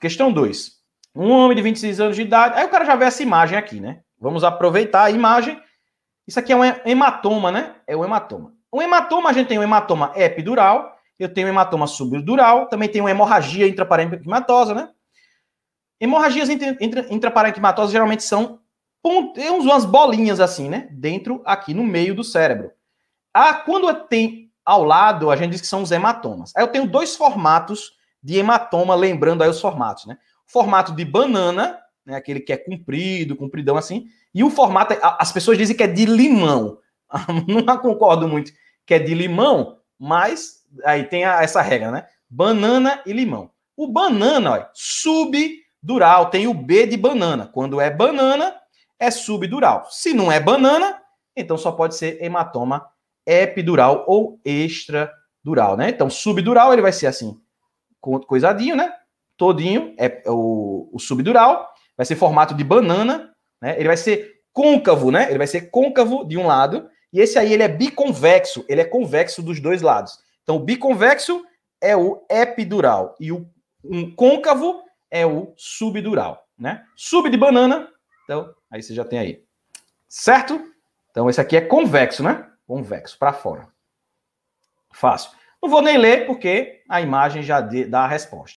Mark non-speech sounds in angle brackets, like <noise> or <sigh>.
Questão 2. Um homem de 26 anos de idade. Aí o cara já vê essa imagem aqui, né? Vamos aproveitar a imagem. Isso aqui é um hematoma, né? É um hematoma. Um hematoma, a gente tem um hematoma epidural, eu tenho um hematoma subdural, também tem uma hemorragia intraparenquimatosa, né? Hemorragias intraparenquimatosas geralmente são tem é umas bolinhas assim, né? Dentro, aqui no meio do cérebro. Ah, quando tem ao lado, a gente diz que são os hematomas. Aí eu tenho dois formatos de hematoma, lembrando aí os formatos, né? O formato de banana, né, aquele que é comprido, compridão assim, e o formato, é, as pessoas dizem que é de limão. <laughs> Não concordo muito que é de limão, mas aí tem a, essa regra, né? Banana e limão. O banana, subdural, tem o B de banana. Quando é banana, é subdural. Se não é banana, então só pode ser hematoma epidural ou extradural, né? Então, subdural ele vai ser assim: coisadinho, né? Todinho, é, é o, o subdural, vai ser formato de banana, né? Ele vai ser côncavo, né? Ele vai ser côncavo de um lado, e esse aí ele é biconvexo, ele é convexo dos dois lados. Então, o biconvexo é o epidural e o um côncavo é o subdural, né? Sub de banana, então aí você já tem aí. Certo? Então esse aqui é convexo, né? Convexo para fora. Fácil. Não vou nem ler, porque a imagem já dá a resposta.